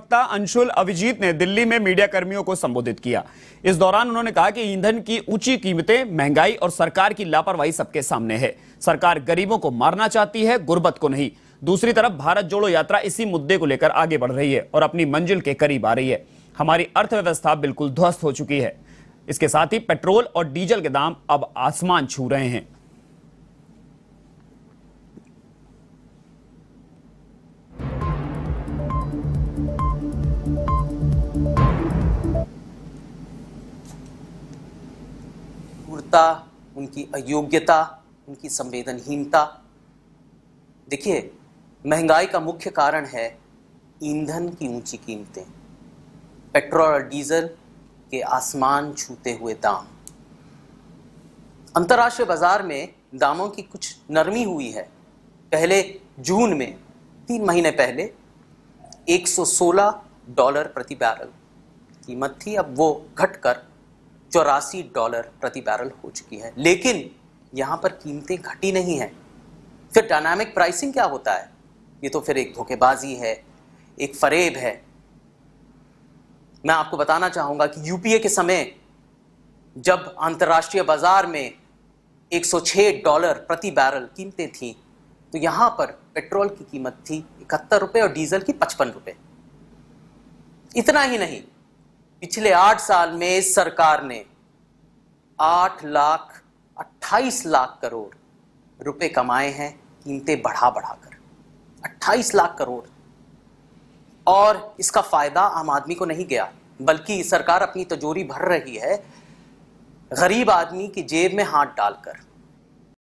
प्रवक्ता अंशुल अभिजीत ने दिल्ली में मीडिया कर्मियों को संबोधित किया इस दौरान उन्होंने कहा कि ईंधन की ऊंची कीमतें महंगाई और सरकार की लापरवाही सबके सामने है सरकार गरीबों को मारना चाहती है गुर्बत को नहीं दूसरी तरफ भारत जोड़ो यात्रा इसी मुद्दे को लेकर आगे बढ़ रही है और अपनी मंजिल के करीब आ रही है हमारी अर्थव्यवस्था बिल्कुल ध्वस्त हो चुकी है इसके साथ ही पेट्रोल और डीजल के दाम अब आसमान छू रहे हैं क्रूरता उनकी अयोग्यता उनकी संवेदनहीनता देखिए महंगाई का मुख्य कारण है ईंधन की ऊंची कीमतें पेट्रोल और डीजल के आसमान छूते हुए दाम अंतर्राष्ट्रीय बाजार में दामों की कुछ नरमी हुई है पहले जून में तीन महीने पहले 116 डॉलर प्रति बैरल कीमत थी अब वो घटकर चौरासी डॉलर प्रति बैरल हो चुकी है लेकिन यहां पर कीमतें घटी नहीं है फिर डायनामिक प्राइसिंग क्या होता है ये तो फिर एक धोखेबाजी है एक फरेब है मैं आपको बताना चाहूंगा कि यूपीए के समय जब अंतर्राष्ट्रीय बाजार में 106 डॉलर प्रति बैरल कीमतें थी तो यहां पर पेट्रोल की कीमत थी इकहत्तर रुपये और डीजल की पचपन रुपये इतना ही नहीं पिछले आठ साल में इस सरकार ने आठ लाख अट्ठाईस लाख करोड़ रुपए कमाए हैं कीमतें बढ़ा बढ़ाकर अट्ठाईस लाख करोड़ और इसका फायदा आम आदमी को नहीं गया बल्कि सरकार अपनी तजोरी भर रही है गरीब आदमी की जेब में हाथ डालकर